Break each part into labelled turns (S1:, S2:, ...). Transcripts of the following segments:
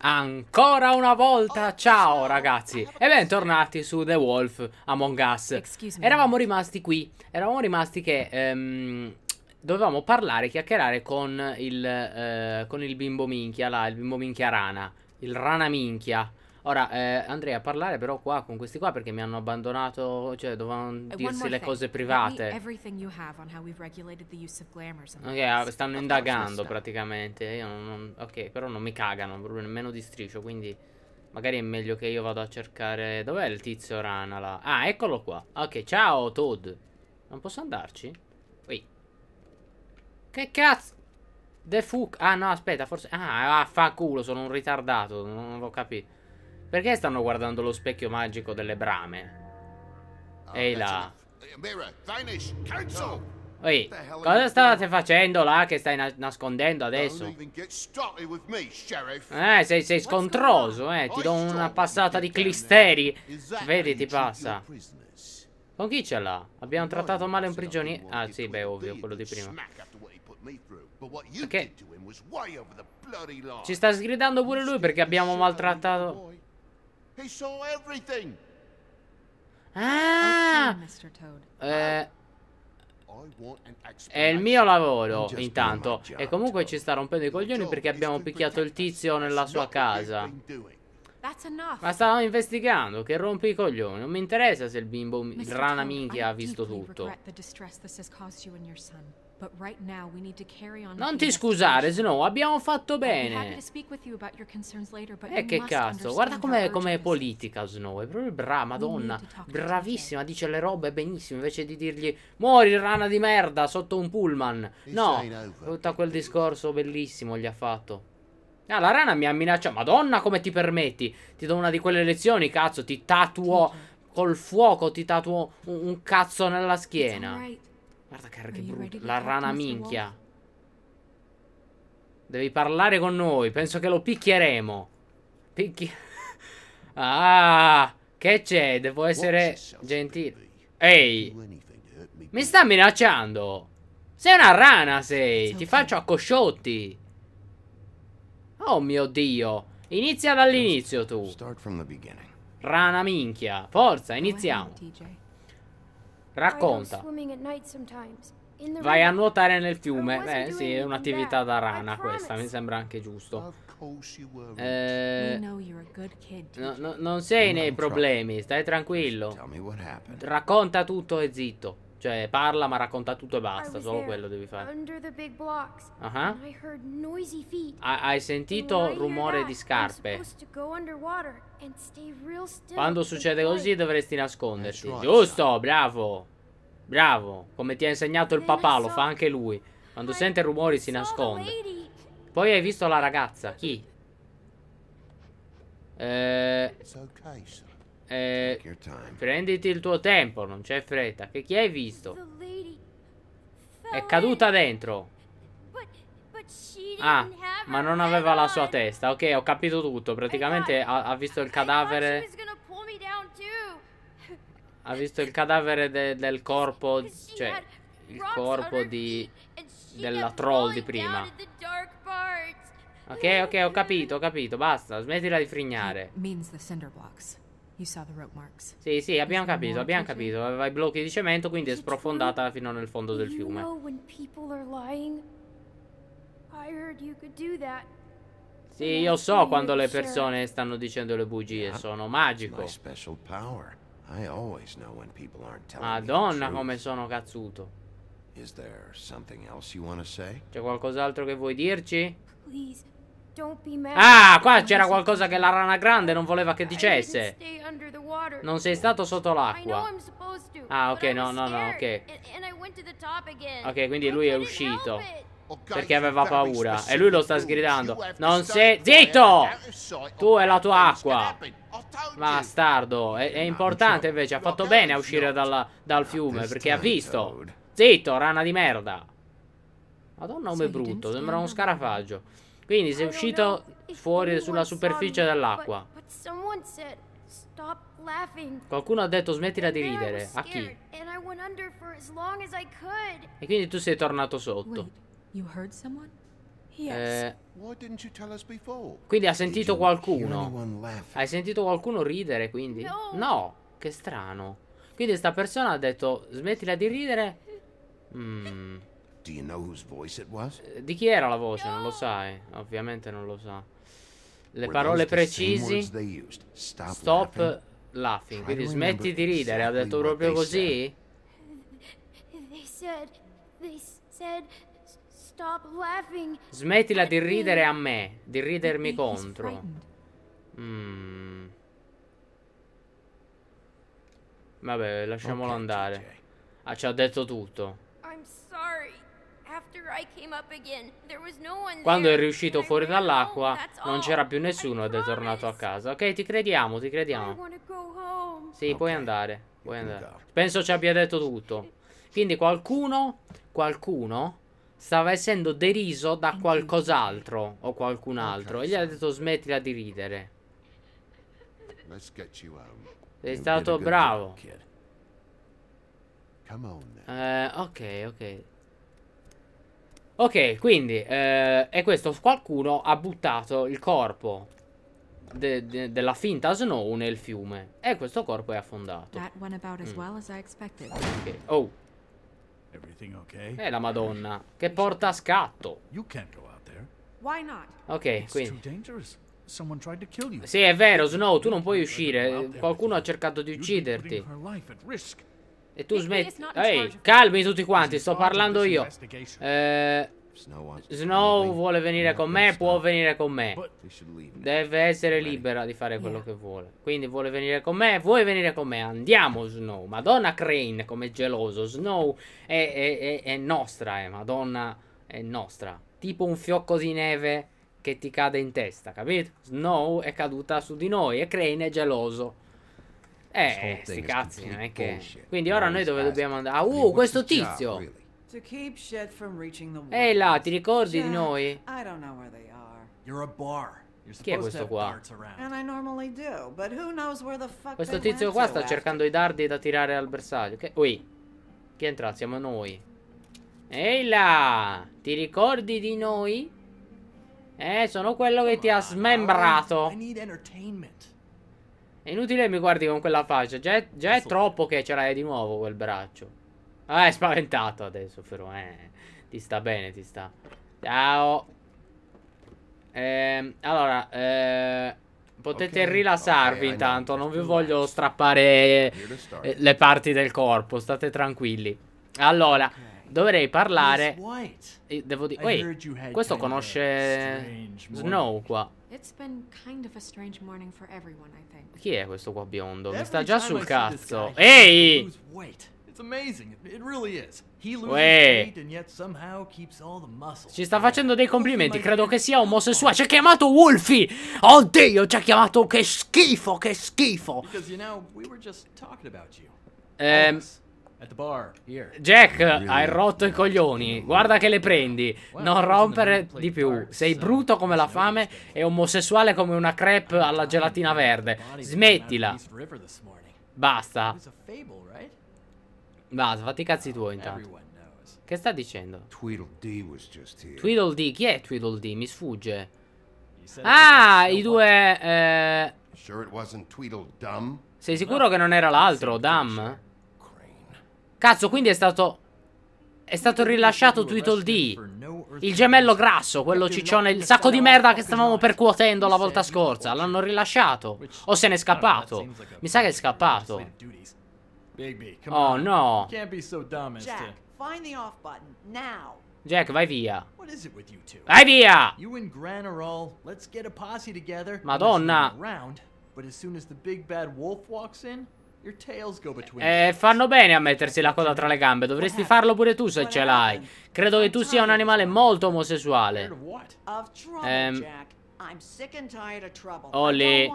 S1: Ancora una volta, oh, ciao ragazzi e bentornati su The Wolf Among Us Eravamo rimasti qui, eravamo rimasti che ehm, dovevamo parlare, chiacchierare con il, eh, con il bimbo minchia là, il bimbo minchia rana Il rana minchia Ora eh, andrei a parlare però qua con questi qua perché mi hanno abbandonato, cioè dovevano dirsi le cose private. Ok, ah, stanno indagando praticamente. Io non, non, ok, però non mi cagano, proprio nemmeno di striscio, quindi magari è meglio che io vado a cercare... Dov'è il tizio rana là? Ah, eccolo qua. Ok, ciao Todd. Non posso andarci? Ui. Che cazzo? The fuck? Ah no, aspetta, forse... Ah, ah fa culo, sono un ritardato, non, non l'ho capito. Perché stanno guardando lo specchio magico delle brame? Ah, Ehi là. Oh. Ehi, cosa state facendo là che stai na nascondendo adesso? Eh, sei, sei, scontroso, eh. Ti do una passata di clisteri. Vedi, ti passa. Con chi ce l'ha? Abbiamo trattato male un prigioniero. Ah, sì, beh, ovvio, quello di prima. Perché? Ci sta sgridando pure lui perché abbiamo maltrattato... He saw everything. Ah! Eh, è il mio lavoro, intanto. E comunque ci sta rompendo i coglioni perché abbiamo picchiato il tizio nella sua casa. Ma stavamo investigando, che rompi i coglioni. Non mi interessa se il bimbo rana minchia ha visto tutto. Non ti scusare, Snow, abbiamo fatto bene. E eh, che cazzo, guarda com'è com politica Snow, è proprio brava, madonna, bravissima, dice le robe benissimo, invece di dirgli muori rana di merda sotto un pullman. No, tutto quel discorso bellissimo gli ha fatto. Ah, la rana mi ha minacciato. Madonna, come ti permetti? Ti do una di quelle lezioni, cazzo, ti tatuo col fuoco, ti tatuo un, un cazzo nella schiena. Right. Guarda Carl che brutto. La rana minchia. Devi parlare con noi. Penso che lo picchieremo. Picchi... ah, che c'è? Devo essere gentile. Ehi. Mi sta minacciando. Sei una rana, sei. Ti faccio a cosciotti. Oh mio Dio. Inizia dall'inizio tu. Rana minchia. Forza, iniziamo. Racconta. Vai a nuotare nel fiume. Beh, sì, è un'attività da rana questa, mi sembra anche giusto. Eh, no, no, non sei nei problemi, stai tranquillo. Racconta tutto e zitto. Cioè, parla ma racconta tutto e basta, solo quello devi fare. Uh -huh. Hai sentito rumore di scarpe. Quando succede così dovresti nasconderti. Eh, Giusto, bravo. Bravo. Come ti ha insegnato il papà, lo fa anche lui. Quando sente rumori si nasconde. Poi hai visto la ragazza. Chi? Eh... Eh, prenditi il tuo tempo, non c'è fretta. Che chi hai visto? È caduta dentro. Ah, ma non aveva la sua testa. Ok, ho capito tutto. Praticamente ha, ha visto il cadavere. Ha visto il cadavere de, del corpo. Cioè, il corpo di. della troll di prima. Ok, ok, ho capito, ho capito. Basta, smettila di frignare. cinder blocks. Sì, sì, abbiamo capito, abbiamo capito. Aveva i blocchi di cemento, quindi è sprofondata fino nel fondo del fiume. Sì, io so quando le persone stanno dicendo le bugie, sono magico. Madonna, come sono cazzuto. C'è qualcos'altro che vuoi dirci? Please, Ah, qua c'era qualcosa che la rana grande non voleva che dicesse. Non sei stato sotto l'acqua. Ah, ok, no, no, no, ok. Ok, quindi lui è uscito. Oh, perché aveva paura. E lui lo sta sgridando. Non sei... Zitto! Tu e la tua acqua. Bastardo. È, è importante invece. Ha fatto bene a uscire dalla, dal fiume. Perché ha visto. Zitto, rana di merda. Madonna, come brutto. Sembra uno scarafaggio. Quindi sei uscito fuori sulla superficie dell'acqua. Qualcuno ha detto smettila di ridere. A chi? E quindi tu sei tornato sotto. Eh, quindi ha sentito qualcuno. Hai sentito qualcuno ridere, quindi? No, che strano. Quindi sta persona ha detto smettila di ridere. Mmm. Eh, di chi era la voce? Non lo sai. Ovviamente non lo sa. Le parole precise. Stop, Stop laughing. Quindi smetti di ridere. Ha detto proprio così? Smettila di ridere a me. Di ridermi contro. Mm. Vabbè, lasciamolo okay, andare. Ah, ci ha detto tutto. Quando è riuscito fuori dall'acqua, non c'era più nessuno ed è tornato a casa. Ok, ti crediamo, ti crediamo. Sì, puoi andare, puoi andare. Penso ci abbia detto tutto. Quindi qualcuno, qualcuno stava essendo deriso da qualcos'altro o qualcun altro. E gli ha detto smettila di ridere. Sei stato bravo. Eh, ok, ok. Ok, quindi eh, è questo. Qualcuno ha buttato il corpo de de della finta Snow nel fiume. E questo corpo è affondato. Mm. Well okay. Oh. Okay? Eh, la madonna. Che porta a scatto. Ok, quindi. Sì, è vero, Snow, tu non puoi uscire. Qualcuno ha cercato di ucciderti. E tu smetti... Ehi, calmi tutti quanti, sto parlando io. Eh... Snow vuole venire con me, può venire con me. Deve essere libera di fare quello che vuole. Quindi vuole venire con me, vuoi venire con me? Andiamo Snow. Madonna Crane, come geloso. Snow è, è, è, è, nostra, eh. Madonna è nostra. Tipo un fiocco di neve che ti cade in testa, capito? Snow è caduta su di noi e Crane è geloso. Eh, sti cazzi, non è che... Quindi ora noi dove dobbiamo andare? Ah, uh, questo tizio! Ehi là, ti ricordi di noi? Chi è questo qua? Questo tizio qua sta cercando i dardi da tirare al bersaglio. Che... Ui, chi è entrato? Siamo noi. Ehi là, ti ricordi di noi? Eh, sono quello che ti ha smembrato. I need è inutile che mi guardi con quella faccia. Già è, già è troppo che ce l'hai di nuovo quel braccio. Ah, è spaventato adesso, Fero. Eh, ti sta bene, ti sta. Ciao. Ehm, allora, eh, potete okay. rilassarvi okay, intanto. Non vi voglio strappare eh, le parti del corpo. State tranquilli. Allora, Dovrei parlare. Devo dire. Wait, questo conosce Snow qua. Chi è questo qua biondo? Mi sta già sul cazzo. Ehi! Uè. Ci sta facendo dei complimenti. Credo che sia omosessuale. Ci ha chiamato Wolfie. Oddio, ci ha chiamato. Che schifo, che schifo. Ehm. Bar, Jack, hai rotto i coglioni. Guarda che le prendi. Non rompere di più. Sei brutto come la fame e omosessuale come una crepe ah, alla gelatina verde. Smettila. Basta. Basta, fatti i cazzi tuoi intanto. Che sta dicendo? Tweedledee, chi è Tweedledee? Mi sfugge. Ah, i due... Eh... Sei sicuro che non era l'altro, Dam? Cazzo, quindi è stato... È stato rilasciato D. Il gemello grasso, quello ciccione, il sacco di merda che stavamo percuotendo la volta scorsa. L'hanno rilasciato. O se n'è scappato. Mi sa che è scappato. Oh no. Jack, vai via. Vai via! Madonna! But as soon as big bad wolf walks in, eh, fanno bene a mettersi la coda tra le gambe. Dovresti farlo pure tu se ce l'hai. Credo che tu sia un animale molto omosessuale. Ehm... Ollie.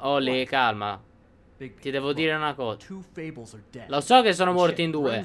S1: Ollie, calma. Ti devo dire una cosa. Lo so che sono morti in due.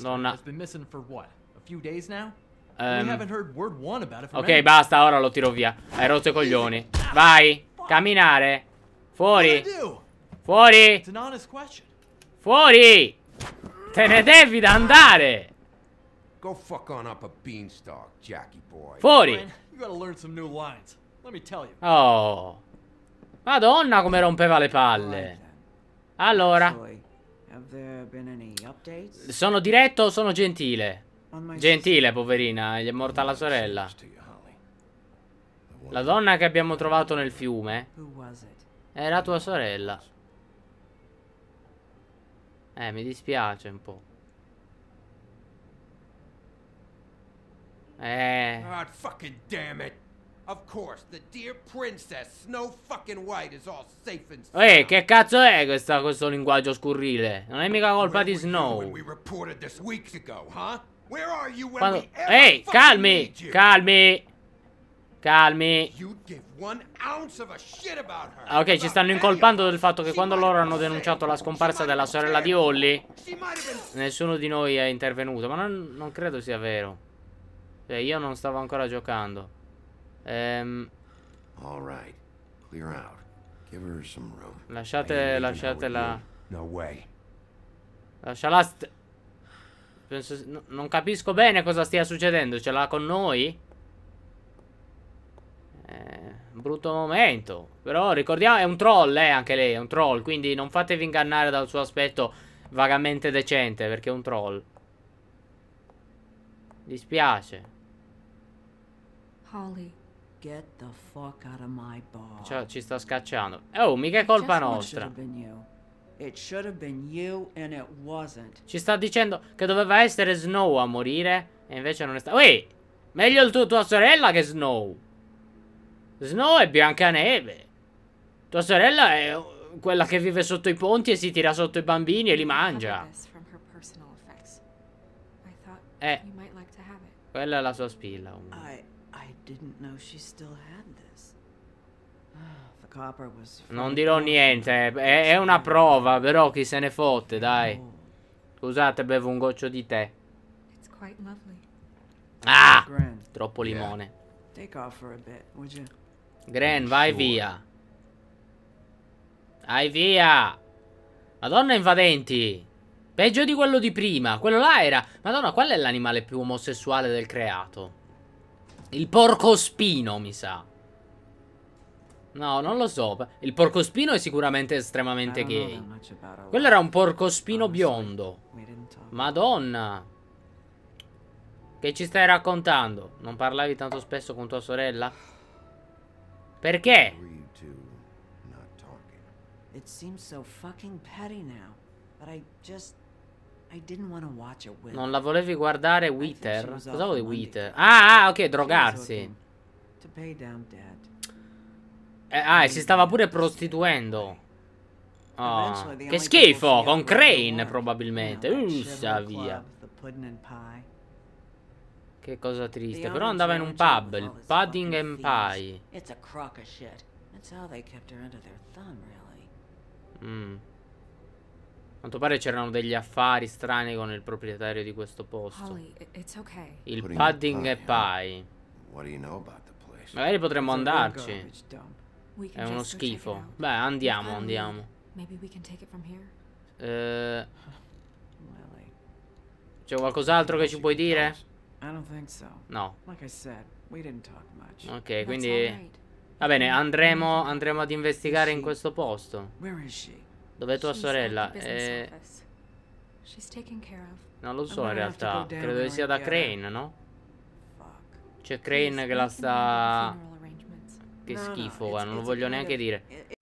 S1: Donna. Um. ok, basta, ora lo tiro via. Hai rotto i coglioni. Vai, camminare. Fuori! Fuori! Fuori! Te ne devi da andare! Go fuck on up a beanstalk, Jackie boy. Fuori! Oh! Madonna come rompeva le palle! Allora... Sono diretto o sono gentile? Gentile, poverina, gli è morta la sorella. La donna che abbiamo trovato nel fiume. Chi era tua sorella. Eh, mi dispiace un po'. Eh. God fucking damn it. Of course, the dear princess Snow fucking White is all safe and sound. Ehi, che cazzo è questa, questo linguaggio scurrile? Non è mica colpa di Snow. Quando... Ehi, calmi, calmi. Calmi. ok, ci stanno incolpando del fatto che quando loro hanno denunciato la scomparsa della sorella di Holly, nessuno di noi è intervenuto. Ma non, non credo sia vero. Cioè, io non stavo ancora giocando. Ehm... Lasciate, lasciatela. Lasciala. Penso, non capisco bene cosa stia succedendo. Ce l'ha con noi? Un brutto momento. Però ricordiamo, è un troll, eh, anche lei, è un troll. Quindi non fatevi ingannare dal suo aspetto vagamente decente, perché è un troll. Dispiace. Holly, get the fuck out of my bar. Cioè, ci sta scacciando. Oh, mica è colpa nostra. Ci sta dicendo che doveva essere Snow a morire. E invece non è stato. Ehi! Meglio il tu tua sorella che Snow. Snow è Biancaneve. Tua sorella è quella che vive sotto i ponti e si tira sotto i bambini e li mangia. Eh. Quella è la sua spilla. Non dirò niente, è, è una prova, però chi se ne fotte, dai. Scusate, bevo un goccio di tè. Ah! Troppo limone. Take off for a bit, would you?
S2: Gren, vai via.
S1: Vai via. Madonna invadenti. Peggio di quello di prima. Quello là era... Madonna, qual è l'animale più omosessuale del creato? Il porcospino, mi sa. No, non lo so. Il porcospino è sicuramente estremamente gay. Quello era un porcospino biondo. Madonna. Che ci stai raccontando? Non parlavi tanto spesso con tua sorella? Perché? It seems so fucking petty now, but I just I didn't want to watch it with. Non la volevi guardare Wither? Cosa vuol Wither? Ah, ah, ok, drogarsi. To pay down debt. Eh, ah, e si stava pure prostituendo. Oh. Che schifo, con Crane probabilmente. Uh, via. Che cosa triste. Però andava in un pub, il Pudding and Pie. Mmm. a quanto pare c'erano degli affari strani con il proprietario di questo posto. Il Pudding and Pie. Magari potremmo andarci. È uno schifo. Beh, andiamo, um, andiamo. Eh... C'è qualcos'altro che ci puoi dire? No. Ok, quindi... Va bene, andremo, andremo ad investigare in questo posto. Dov'è tua sorella? Eh... Non lo so in realtà. Credo che sia da Crane, no? C'è Crane che la sta... Che schifo, non lo voglio neanche dire.